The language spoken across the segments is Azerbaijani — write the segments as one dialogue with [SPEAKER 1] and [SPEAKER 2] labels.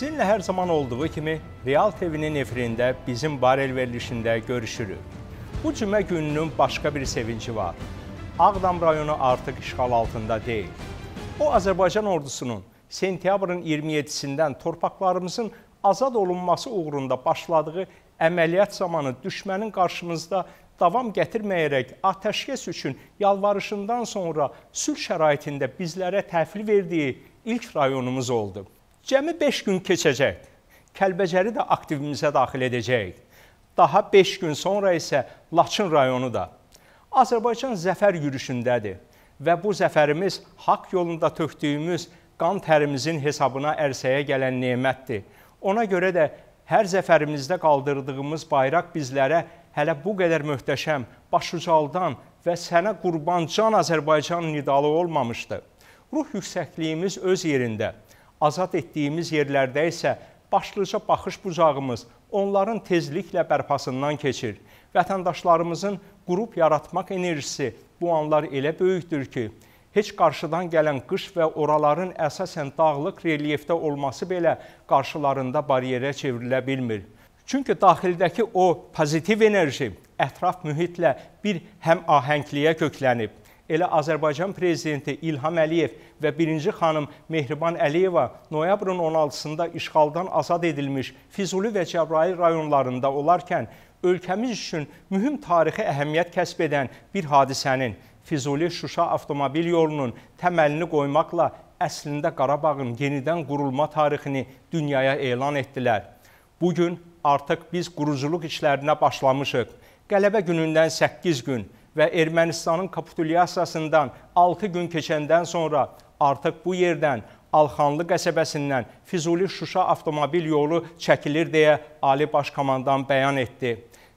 [SPEAKER 1] Sizinlə hər zaman olduğu kimi Real TV-nin efirində bizim barel verilişində görüşürük. Bu cümə gününün başqa bir sevinci var. Ağdam rayonu artıq işğal altında deyil. O, Azərbaycan ordusunun sentyabrın 27-sindən torpaqlarımızın azad olunması uğrunda başladığı əməliyyat zamanı düşmənin qarşımızda davam gətirməyərək atəşkəs üçün yalvarışından sonra sülh şəraitində bizlərə təhvil verdiyi ilk rayonumuz oldu. Cəmi 5 gün keçəcək. Kəlbəcəri də aktivimizə daxil edəcəyik. Daha 5 gün sonra isə Laçın rayonu da Azərbaycan zəfər yürüşündədir və bu zəfərimiz haqq yolunda tökdüyümüz qan tərimizin hesabına ərsəyə gələn nemətdir. Ona görə də hər zəfərimizdə qaldırdığımız bayraq bizlərə hələ bu qədər möhtəşəm, başucaldan və sənə qurban can Azərbaycan nidalı olmamışdı. Ruh yüksəkliyimiz öz yerində. Azad etdiyimiz yerlərdə isə başlıca baxış bucağımız onların tezliklə bərpasından keçir. Vətəndaşlarımızın qrup yaratmaq enerjisi bu anlar elə böyükdür ki, heç qarşıdan gələn qış və oraların əsasən dağlıq relyefdə olması belə qarşılarında bariyerə çevrilə bilmir. Çünki daxildəki o pozitiv enerji ətraf mühitlə bir həm ahəngliyə köklənib elə Azərbaycan prezidenti İlham Əliyev və birinci xanım Mehriban Əliyeva noyabrın 16-sında işğaldan azad edilmiş Füzuli və Cəbrayil rayonlarında olarkən ölkəmiz üçün mühüm tarixi əhəmiyyət kəsb edən bir hadisənin Füzuli-Şuşa avtomobil yolunun təməlini qoymaqla əslində Qarabağın yenidən qurulma tarixini dünyaya elan etdilər. Bu gün artıq biz quruculuq işlərinə başlamışıq. Qələbə günündən 8 gün və Ermənistanın kapitulyasiyasından 6 gün keçəndən sonra artıq bu yerdən Alxanlı qəsəbəsindən Füzuli-Şuşa avtomobil yolu çəkilir deyə Ali Baş Komandan bəyan etdi.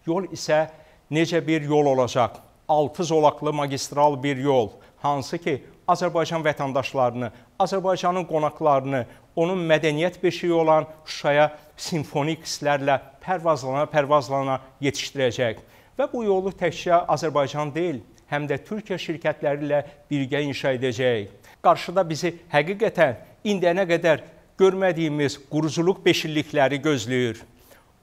[SPEAKER 1] Yol isə necə bir yol olacaq? 6 zolaqlı magistral bir yol, hansı ki Azərbaycan vətəndaşlarını, Azərbaycanın qonaqlarını, onun mədəniyyət beşiyi olan Şuşaya simfonik hisslərlə pərvazlana-pərvazlana yetişdirəcək və bu yolu təkcə Azərbaycan deyil, həm də Türkiyə şirkətləri ilə birgə inşa edəcəyik. Qarşıda bizi həqiqətən indiyənə qədər görmədiyimiz quruculuq beşillikləri gözləyir.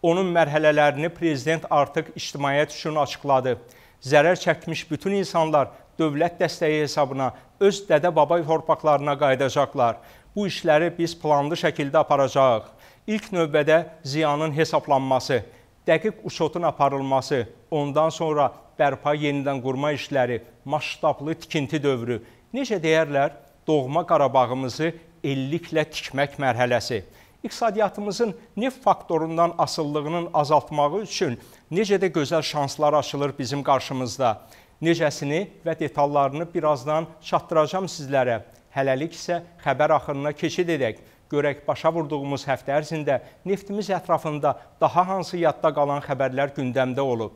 [SPEAKER 1] Onun mərhələlərini prezident artıq ictimaiyyət üçün açıqladı. Zərər çəkmiş bütün insanlar dövlət dəstəyi hesabına öz dədə-baba torpaqlarına qayıdacaqlar. Bu işləri biz planlı şəkildə aparacağıq. İlk növbədə ziyanın hesablanması, dəqiq uçotun aparılması, ondan sonra bərpa yenidən qurma işləri, maştablı tikinti dövrü, necə deyərlər, doğma Qarabağımızı elliklə tikmək mərhələsi. İqtisadiyyatımızın neft faktorundan asıllığının azaltmağı üçün necə də gözəl şanslar açılır bizim qarşımızda. Necəsini və detallarını birazdan çatdıracam sizlərə. Hələlik isə xəbər axınına keçid edək. Görək başa vurduğumuz həftə ərzində neftimiz ətrafında daha hansı yadda qalan xəbərlər gündəmdə olub.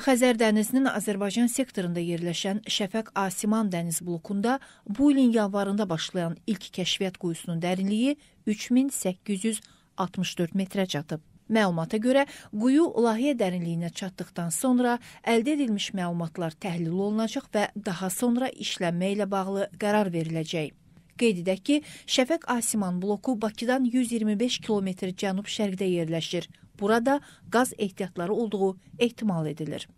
[SPEAKER 2] Xəzər dənizinin Azərbaycan sektorunda yerləşən Şəfəq Asiman dəniz blokunda bu ilin yanvarında başlayan ilk kəşfiyyat quyusunun dərinliyi 3864 metrə çatıb. Məlumata görə quyu layihə dərinliyinə çatdıqdan sonra əldə edilmiş məlumatlar təhlil olunacaq və daha sonra işlənmə ilə bağlı qərar veriləcək. Qeyd edək ki, Şəfəq Asiman bloku Bakıdan 125 kilometr cənub-şərqdə yerləşir. Burada qaz ehtiyatları olduğu ehtimal edilir.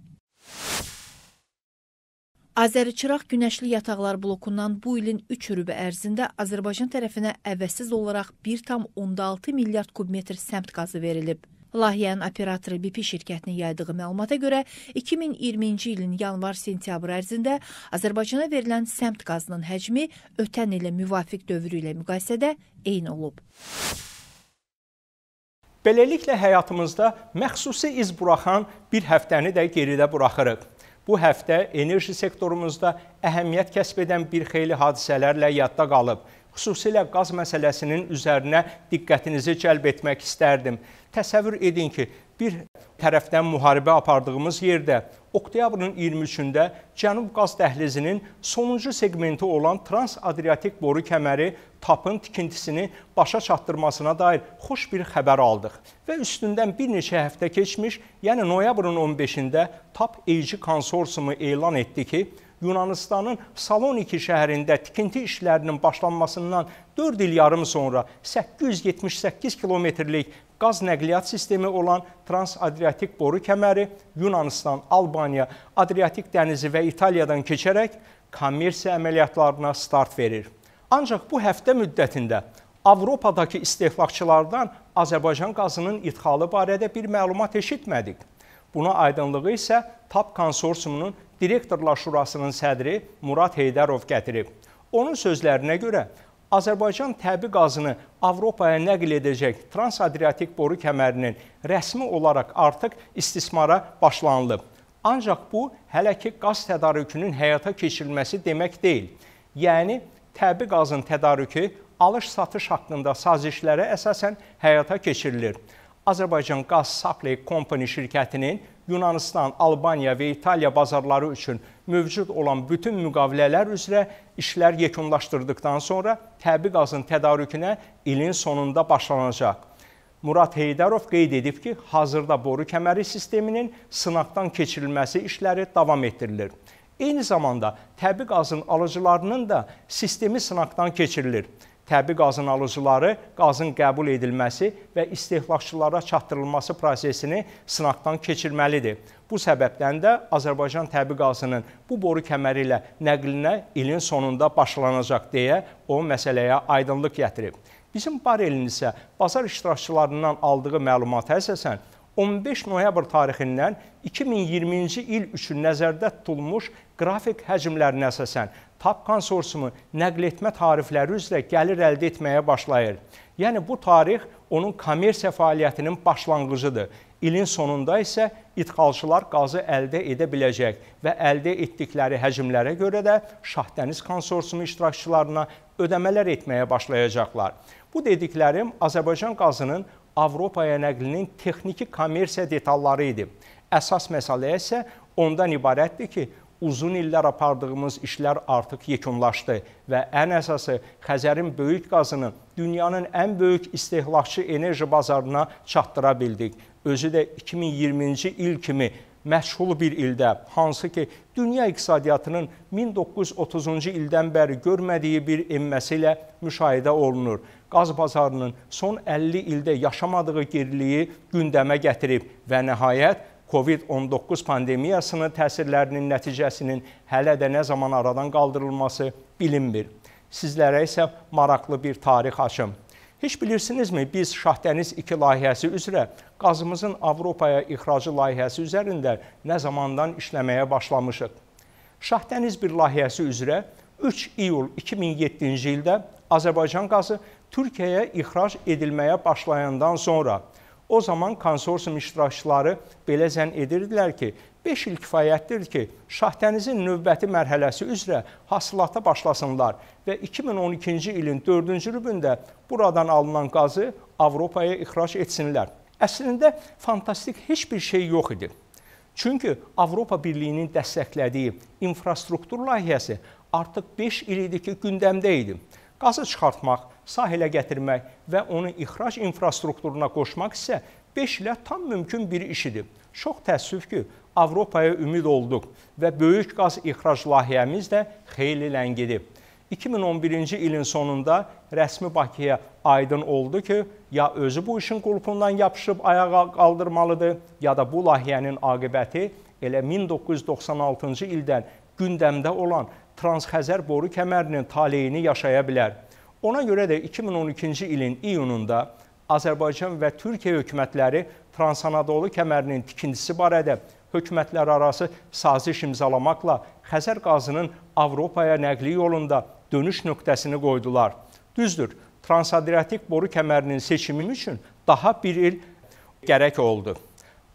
[SPEAKER 2] Azəri-Çıraq Günəşli Yataqlar blokundan bu ilin 3 rübə ərzində Azərbaycan tərəfinə əvəzsiz olaraq 1,6 milyard kubmetr səmt qazı verilib. Layihənin operatoru BP şirkətinin yaydığı məlumata görə 2020-ci ilin yanvar-sentyabr ərzində Azərbaycana verilən səmt qazının həcmi ötən ilə müvafiq dövrü ilə müqayisədə eyni olub.
[SPEAKER 1] Beləliklə həyatımızda məxsusi iz buraxan bir həftəni də geridə buraxırıq. Bu həftə enerji sektorumuzda əhəmiyyət kəsb edən bir xeyli hadisələrlə yadda qalıb. Xüsusilə qaz məsələsinin üzərinə diqqətinizi cəlb etmək istərdim. Təsəvvür edin ki, bir tərəfdən müharibə apardığımız yerdə oktyabrın 23-də Cənub qaz dəhlizinin sonuncu segmenti olan Trans-Adriatik boru kəməri TAP-ın tikintisini başa çatdırmasına dair xoş bir xəbər aldıq və üstündən bir neçə həftə keçmiş, yəni noyabrın 15-də TAP Eyci konsorsiumu elan etdi ki, Yunanistanın Saloniki şəhərində tikinti işlərinin başlanmasından 4 il yarım sonra 878 kilometrlik qaz nəqliyyat sistemi olan Trans-Adriatik boru kəməri Yunanistan, Albaniya, Adriatik dənizi və İtaliyadan keçərək kommersiya əməliyyatlarına start verir. Ancaq bu həftə müddətində Avropadakı istehlakçılardan Azərbaycan qazının idxalı barədə bir məlumat eşitmədik. Buna aydınlığı isə TAP konsorsiumunun Direktorlar Şurasının sədri Murad Heydərov gətirib. Onun sözlərinə görə Azərbaycan təbii qazını Avropaya nəql edəcək Transadriatik boru kəmərinin rəsmi olaraq artıq istismara başlanılıb. Ancaq bu hələ ki qaz tədarükünün həyata keçirilməsi demək deyil. Yəni təbii qazın tədarükü alış-satış haqqında sazişlərə əsasən həyata keçirilir. Azərbaycan Qaz Supply Company şirkətinin Yunanistan, Albaniya və İtaliya bazarları üçün mövcud olan bütün müqavilələr üzrə işlər yekunlaşdırdıqdan sonra təbii qazın tədarükünə ilin sonunda başlanacaq. Murad Heydərov qeyd edib ki, hazırda boru kəməri sisteminin sınaqdan keçirilməsi işləri davam etdirilir. Eyni zamanda təbii qazın alıcılarının da sistemi sınaqdan keçirilir təbii qazın alıcıları qazın qəbul edilməsi və istehlakçılara çatdırılması prosesini sınaqdan keçirməlidir. Bu səbəbdən də Azərbaycan təbii qazının bu boru kəməri ilə nəqlinə ilin sonunda başlanacaq deyə o məsələyə aydınlıq gətirib. Bizim barelin isə bazar iştirakçılarından aldığı məlumata əsasən 15 noyabr tarixindən 2020-ci il üçün nəzərdə tutulmuş qrafik həcmlərinə əsasən TAP konsorsiumu nəql etmə tarifləri üzrə gəlir əldə etməyə başlayır. Yəni bu tarix onun kommersiya fəaliyyətinin başlanğıcıdır. İlin sonunda isə idxalçılar qazı əldə edə biləcək və əldə etdikləri həcmlərə görə də Şahdəniz konsorsiumu iştirakçılarına ödəmələr etməyə başlayacaqlar. Bu dediklərim Azərbaycan qazının Avropaya nəqlinin texniki kommersiya detalları idi. Əsas məsələ isə ondan ibarətdir ki, uzun illər apardığımız işlər artıq yekunlaşdı və ən əsası Xəzərin böyük qazını dünyanın ən böyük istehlakçı enerji bazarına çatdıra bildik. Özü də 2020-ci il kimi məşğul bir ildə, hansı ki, dünya iqtisadiyyatının 1930-cu ildən bəri görmədiyi bir enməsi ilə müşahidə olunur. Qaz bazarının son 50 ildə yaşamadığı geriliyi gündəmə gətirib və nəhayət COVID-19 pandemiyasının təsirlərinin nəticəsinin hələ də nə zaman aradan qaldırılması bilinmir. Sizlərə isə maraqlı bir tarix açım. Heç bilirsinizmi, biz Şahdəniz 2 layihəsi üzrə qazımızın Avropaya ixracı layihəsi üzərində nə zamandan işləməyə başlamışıq? Şahdəniz 1 layihəsi üzrə 3 iyul 2007-ci ildə Azərbaycan qazı Türkiyəyə ixrac edilməyə başlayandan sonra – O zaman konsorsium iştirakçıları belə zənn edirdilər ki, 5 il kifayətdir ki, Şahdənizin növbəti mərhələsi üzrə hasılata başlasınlar və 2012-ci ilin 4-cü rübündə buradan alınan qazı Avropaya ixrac etsinlər. Əslində fantastik heç bir şey yox idi. Çünki Avropa Birliyinin dəstəklədiyi infrastruktur layihəsi artıq 5 il idi ki, gündəmdə idi. Qazı çıxartmaq, sahilə gətirmək və onu ixrac infrastrukturuna qoşmaq isə 5 ilə tam mümkün bir iş idi. Çox təəssüf ki, Avropaya ümid olduq və böyük qaz ixrac layihəmiz də xeyli ləngidib. 2011-ci ilin sonunda rəsmi Bakıya aydın oldu ki, ya özü bu işin qulpundan yapışıb ayağa qaldırmalıdır, ya da bu layihənin aqibəti elə 1996-cı ildən gündəmdə olan Transxəzər boru kəmərinin taleyini yaşaya bilər. Ona görə də 2012-ci ilin iyununda Azərbaycan və Türkiyə hökumətləri Transanadolu kəmərinin tikintisi barədə hökumətlər arası saziş imzalamaqla Xəzər qazının Avropaya nəqli yolunda dönüş nöqtəsini qoydular. Düzdür, transadriatik boru kəmərinin seçimi üçün daha bir il gərək oldu.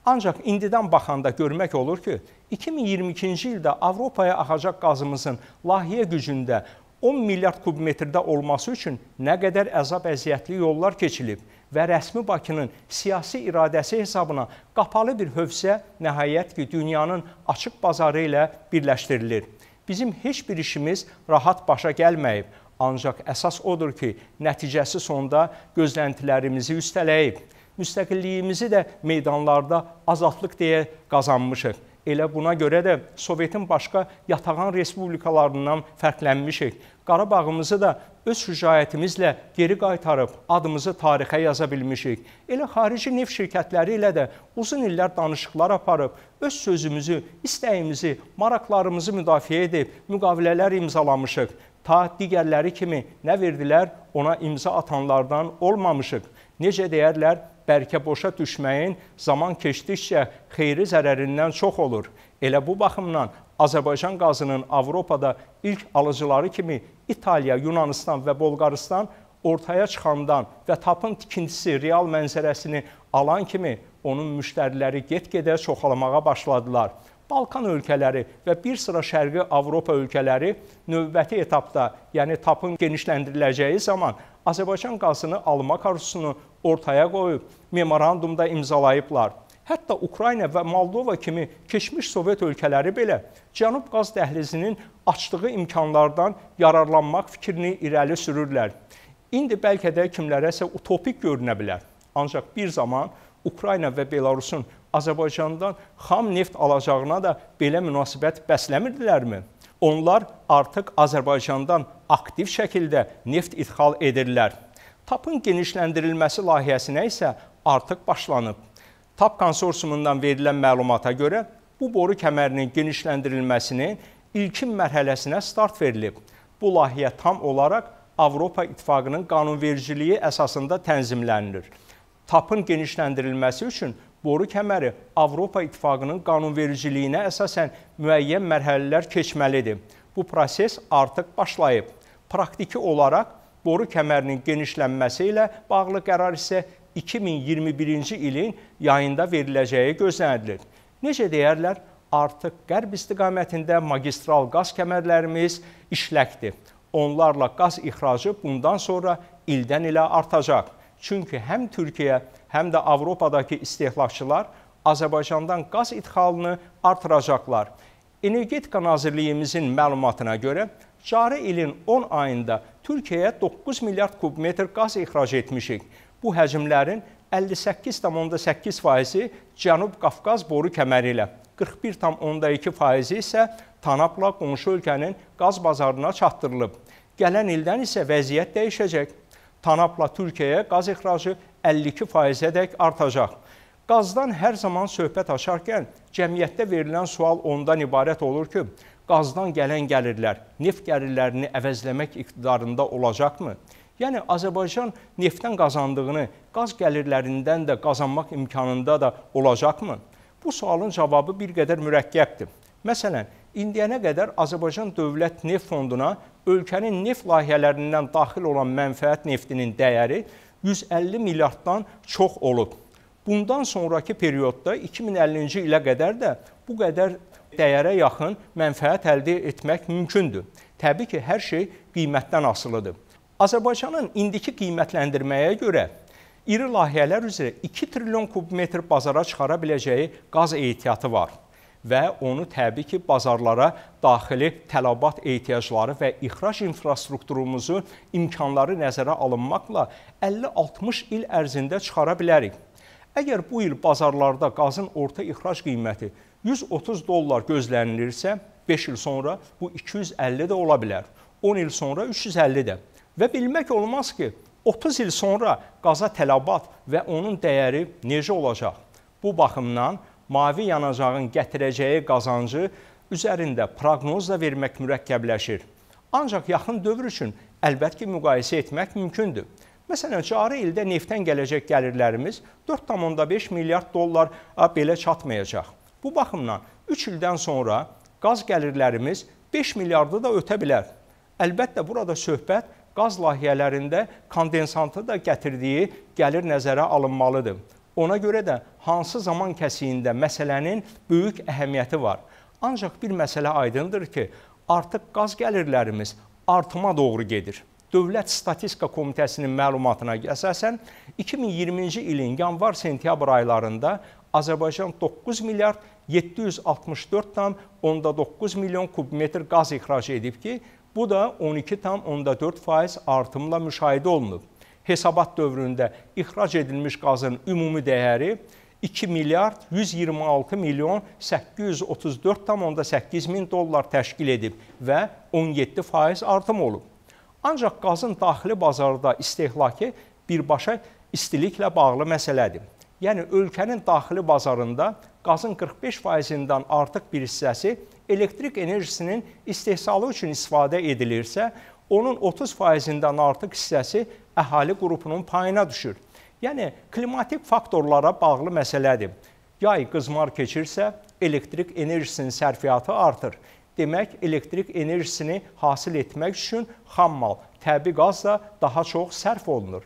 [SPEAKER 1] Ancaq indidən baxanda görmək olur ki, 2022-ci ildə Avropaya axacaq qazımızın layihə gücündə 10 milyard kubmetrdə olması üçün nə qədər əzab-əziyyətli yollar keçilib və rəsmi Bakının siyasi iradəsi hesabına qapalı bir hövsə nəhayət ki, dünyanın açıq bazarı ilə birləşdirilir. Bizim heç bir işimiz rahat başa gəlməyib, ancaq əsas odur ki, nəticəsi sonda gözləntilərimizi üstələyib. Müstəqilliyimizi də meydanlarda azadlıq deyə qazanmışıq. Elə buna görə də Sovetin başqa yatağan respublikalarından fərqlənmişik. Qarabağımızı da öz şücaətimizlə geri qaytarıb adımızı tarixə yaza bilmişik. Elə xarici neft şirkətləri ilə də uzun illər danışıqlar aparıb öz sözümüzü, istəyimizi, maraqlarımızı müdafiə edib müqavilələr imzalamışıq. Ta digərləri kimi nə verdilər, ona imza atanlardan olmamışıq necə deyərlər, bərkə boşa düşməyin zaman keçdikcə xeyri zərərindən çox olur. Elə bu baxımdan Azərbaycan qazının Avropada ilk alıcıları kimi İtaliya, Yunanistan və Bolqaristan ortaya çıxandan və tapın tikintisi real mənzərəsini alan kimi onun müştəriləri get-gedə çoxalmağa başladılar. Balkan ölkələri və bir sıra Şərqi Avropa ölkələri növbəti etapda, yəni tapın genişləndiriləcəyi zaman Azərbaycan qazını almaq arzusunu ortaya qoyub, memorandumda imzalayıblar. Hətta Ukrayna və Moldova kimi keçmiş Sovet ölkələri belə Cənub qaz dəhlizinin açdığı imkanlardan yararlanmaq fikrini irəli sürürlər. İndi bəlkə də kimlərəsə utopik görünə bilər. Ancaq bir zaman Ukrayna və Belarusun Azərbaycandan xam neft alacağına da belə münasibət bəsləmirdilərmi? Onlar artıq Azərbaycandan aktiv şəkildə neft idxal edirlər. TAP-ın genişləndirilməsi layihəsinə isə artıq başlanıb. TAP konsorsiumundan verilən məlumata görə bu boru kəmərinin genişləndirilməsinin ilkin mərhələsinə start verilib. Bu layihə tam olaraq Avropa İttifaqının qanunvericiliyi əsasında tənzimlənilir. TAP-ın genişləndirilməsi üçün boru kəməri Avropa İttifaqının qanunvericiliyinə əsasən müəyyən mərhələlər keçməlidir. Bu proses artıq başlayıb. Praktiki olaraq boru kəmərinin genişlənməsi ilə bağlı qərar isə 2021-ci ilin yayında veriləcəyi gözlənilir. Necə deyərlər, artıq qərb istiqamətində magistral qaz kəmərlərimiz işləkdir. Onlarla qaz ixracı bundan sonra ildən ilə artacaq. Çünki həm Türkiyə, həm də Avropadakı istehlakçılar Azərbaycandan qaz idxalını artıracaqlar. Energetika Nazirliyimizin məlumatına görə cari ilin 10 ayında Türkiyəyə 9 milyard kubmetr qaz ixrac etmişik. Bu həcmlərin 58,8 faizi Cənub Qafqaz boru kəməri ilə, 41,2 faizi isə TANAP-la qonşu ölkənin qaz bazarına çatdırılıb. Gələn ildən isə vəziyyət dəyişəcək. Tanapla Türkiyəyə qaz ixracı 52%-ədək artacaq. Qazdan hər zaman söhbət açarkən cəmiyyətdə verilən sual ondan ibarət olur ki, qazdan gələn gəlirlər neft gəlirlərini əvəzləmək iqtidarında olacaqmı? Yəni Azərbaycan neftdən qazandığını qaz gəlirlərindən də qazanmaq imkanında da olacaqmı? Bu sualın cavabı bir qədər mürəkkəbdir. Məsələn, indiyənə qədər Azərbaycan Dövlət Neft Fonduna ölkənin neft layihələrindən daxil olan mənfəət neftinin dəyəri 150 milyarddan çox olub. Bundan sonrakı periodda 2050-ci ilə qədər də bu qədər dəyərə yaxın mənfəət əldə etmək mümkündür. Təbii ki, hər şey qiymətdən asılıdır. Azərbaycanın indiki qiymətləndirməyə görə iri layihələr üzrə 2 trilyon kubmetr bazara çıxara biləcəyi qaz ehtiyatı var və onu təbii ki, bazarlara daxili tələbat ehtiyacları və ixrac infrastrukturumuzu imkanları nəzərə alınmaqla 50-60 il ərzində çıxara bilərik. Əgər bu il bazarlarda qazın orta ixrac qiyməti 130 dollar gözlənilirsə, 5 il sonra bu 250 də ola bilər. 10 il sonra 350 də. Və bilmək olmaz ki, 30 il sonra qaza tələbat və onun dəyəri necə olacaq? Bu baxımdan mavi yanacağın gətirəcəyi qazancı üzərində proqnoz da vermək mürəkkəbləşir. Ancaq yaxın dövr üçün əlbət ki, müqayisə etmək mümkündür. Məsələn, cari ildə neftdən gələcək gəlirlərimiz 4,5 milyard dollar belə çatmayacaq. Bu baxımdan 3 ildən sonra qaz gəlirlərimiz 5 milyardı da ötə bilər. Əlbəttə, burada söhbət qaz layihələrində kondensantı da gətirdiyi gəlir nəzərə alınmalıdır. Ona görə də hansı zaman kəsiyində məsələnin böyük əhəmiyyəti var. Ancaq bir məsələ aydındır ki, artıq qaz gəlirlərimiz artıma doğru gedir. Dövlət Statistika Komitəsinin məlumatına əsasən 2020-ci ilin yanvar-sentyabr aylarında Azərbaycan 9 milyard 764,9 milyon kubmetr qaz ixrac edib ki, bu da 12,4% artımla müşahidə olunub hesabat dövründə ixrac edilmiş qazın ümumi dəyəri 2 milyard 126 milyon 834,8 min dollar təşkil edib və 17% artım olub. Ancaq qazın daxili bazarda istehlakı birbaşa istiliklə bağlı məsələdir. Yəni ölkənin daxili bazarında qazın 45%-dən artıq bir hissəsi elektrik enerjisinin istehsalı üçün istifadə edilirsə, onun 30%-dən artıq hissəsi əhali qrupunun payına düşür. Yəni klimatik faktorlara bağlı məsələdir. Yay qızmar keçirsə, elektrik enerjisinin sərfiyyatı artır. Demək, elektrik enerjisini hasil etmək üçün xammal, təbii qaz da daha çox sərf olunur.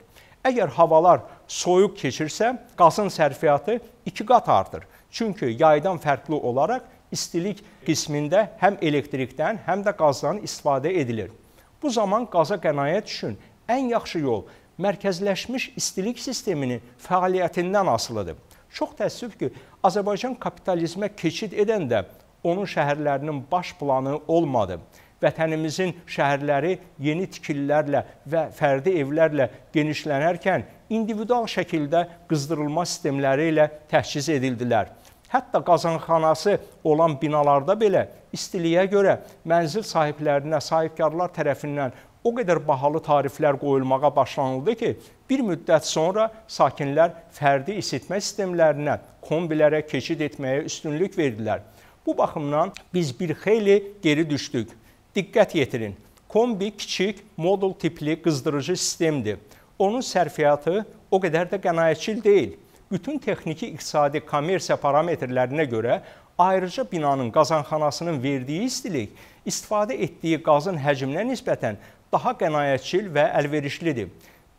[SPEAKER 1] Əgər havalar soyuq keçirsə, qazın sərfiyyatı 2 qat artır. Çünki yaydan fərqli olaraq istilik qismində həm elektrikdən, həm də qazdan istifadə edilir. Bu zaman qaza qənaət üçün ən yaxşı yol mərkəzləşmiş istilik sisteminin fəaliyyətindən asılıdır. Çox təəssüf ki, Azərbaycan kapitalizmə keçid edəndə onun şəhərlərinin baş planı olmadı. Vətənimizin şəhərləri yeni tikililərlə və fərdi evlərlə genişlənərkən individual şəkildə qızdırılma sistemləri ilə təchiz edildilər. Hətta qazanxanası olan binalarda belə istiliyə görə mənzil sahiblərinə, sahibkarlar tərəfindən o qədər bahalı tariflər qoyulmağa başlanıldı ki, bir müddət sonra sakinlər fərdi isitmə sistemlərinə, kombilərə keçid etməyə üstünlük verdilər. Bu baxımdan biz bir xeyli geri düşdük. Diqqət yetirin. Kombi kiçik modul tipli qızdırıcı sistemdir. Onun sərfiyyatı o qədər də qənaətçil deyil bütün texniki, iqtisadi, kommersiya parametrlərinə görə ayrıca binanın qazanxanasının verdiyi istilik istifadə etdiyi qazın həcminə nisbətən daha qənaətçil və əlverişlidir.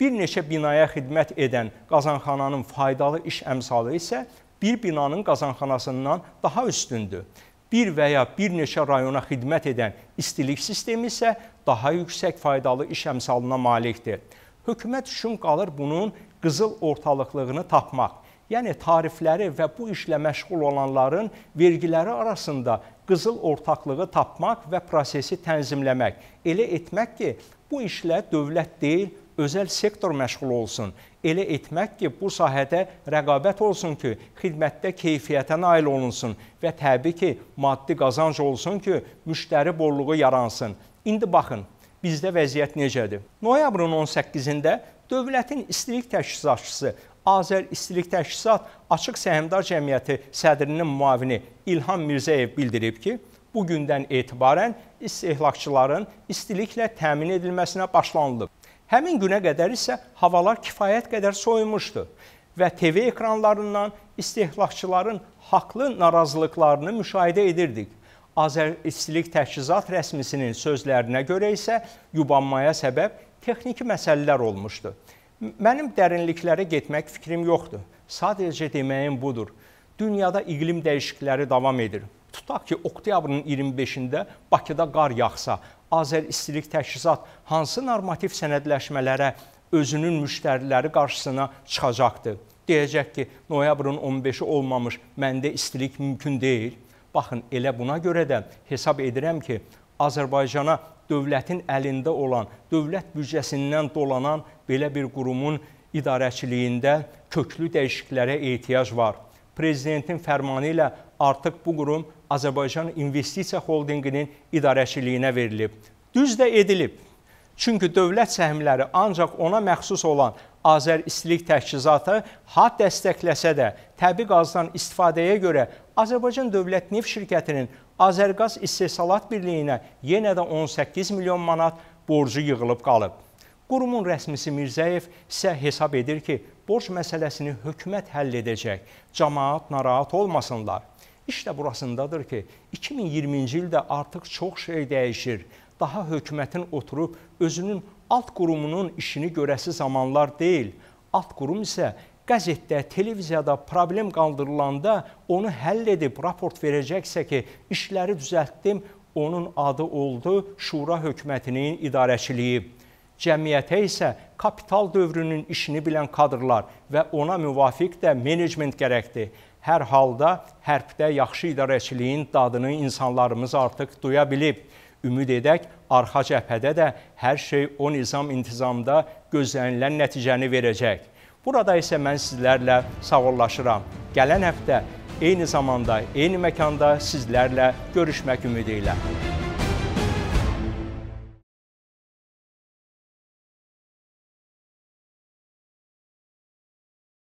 [SPEAKER 1] Bir neçə binaya xidmət edən qazanxananın faydalı iş əmsalı isə bir binanın qazanxanasından daha üstündür. Bir və ya bir neçə rayona xidmət edən istilik sistemi isə daha yüksək faydalı iş əmsalına malikdir. Hökumət üçün qalır bunun qızıl ortalıqlığını tapmaq yəni tarifləri və bu işlə məşğul olanların vergiləri arasında qızıl ortaqlığı tapmaq və prosesi tənzimləmək, elə etmək ki, bu işlə dövlət deyil, özəl sektor məşğul olsun. Elə etmək ki, bu sahədə rəqabət olsun ki, xidmətdə keyfiyyətə nail olunsun və təbii ki, maddi qazanc olsun ki, müştəri bolluğu yaransın. İndi baxın, bizdə vəziyyət necədir? Noyabrın 18-də dövlətin istilik təşkilatçısı Azər İstilik Təşkilat Açıq Səhmdar Cəmiyyəti sədrinin müavini İlham Mirzəyev bildirib ki, bu gündən etibarən istehlakçıların istiliklə təmin edilməsinə başlanılıb. Həmin günə qədər isə havalar kifayət qədər soyumuşdu və TV ekranlarından istehlakçıların haqlı narazılıqlarını müşahidə edirdik. Azər İstilik Təchizat rəsmisinin sözlərinə görə isə yubanmaya səbəb texniki məsələlər olmuşdu. Mənim dərinliklərə getmək fikrim yoxdur. Sadəcə deməyim budur. Dünyada iqlim dəyişiklikləri davam edir. Tutaq ki, oktyabrın 25-də Bakıda qar yağsa, Azər İstilik Təchizat hansı normativ sənədləşmələrə özünün müştəriləri qarşısına çıxacaqdı? Deyəcək ki, noyabrın 15-i olmamış, məndə istilik mümkün deyil. Baxın, elə buna görə də hesab edirəm ki, Azərbaycana dövlətin əlində olan, dövlət büdcəsindən dolanan belə bir qurumun idarəçiliyində köklü dəyişikliklərə ehtiyac var. Prezidentin fərmanı ilə artıq bu qurum Azərbaycan İnvestisiya Holdinginin idarəçiliyinə verilib. Düz də edilib. Çünki dövlət səhmləri ancaq ona məxsus olan Azər İstilik Təchizatı had dəstəkləsə də, təbii qazdan istifadəyə görə Azərbaycan Dövlət Neft Şirkətinin Azərqaz İstehsalat Birliyinə yenə də 18 milyon manat borcu yığılıb qalıb. Qurumun rəsmisi Mirzəyev isə hesab edir ki, borc məsələsini hökumət həll edəcək, cəmaat narahat olmasınlar. İş də burasındadır ki, 2020-ci ildə artıq çox şey dəyişir. Daha hökumətin oturub özünün alt qurumunun işini görəsi zamanlar deyil. Alt qurum isə qəzetdə, televiziyada problem qaldırılanda onu həll edib raport verəcəksə ki, işləri düzəltdim, onun adı oldu Şura hökumətinin idarəçiliyi. Cəmiyyətə isə kapital dövrünün işini bilən kadrlar və ona müvafiq də menecment gərəkdir. Hər halda hərbdə yaxşı idarəçiliyin dadını insanlarımız artıq duya bilib. Ümid edək, arxa cəbhədə də hər şey o nizam intizamda gözlənilən nəticəni verəcək. Burada isə mən sizlərlə sağollaşıram. Gələn həftə eyni zamanda, eyni məkanda sizlərlə görüşmək ümidi ilə.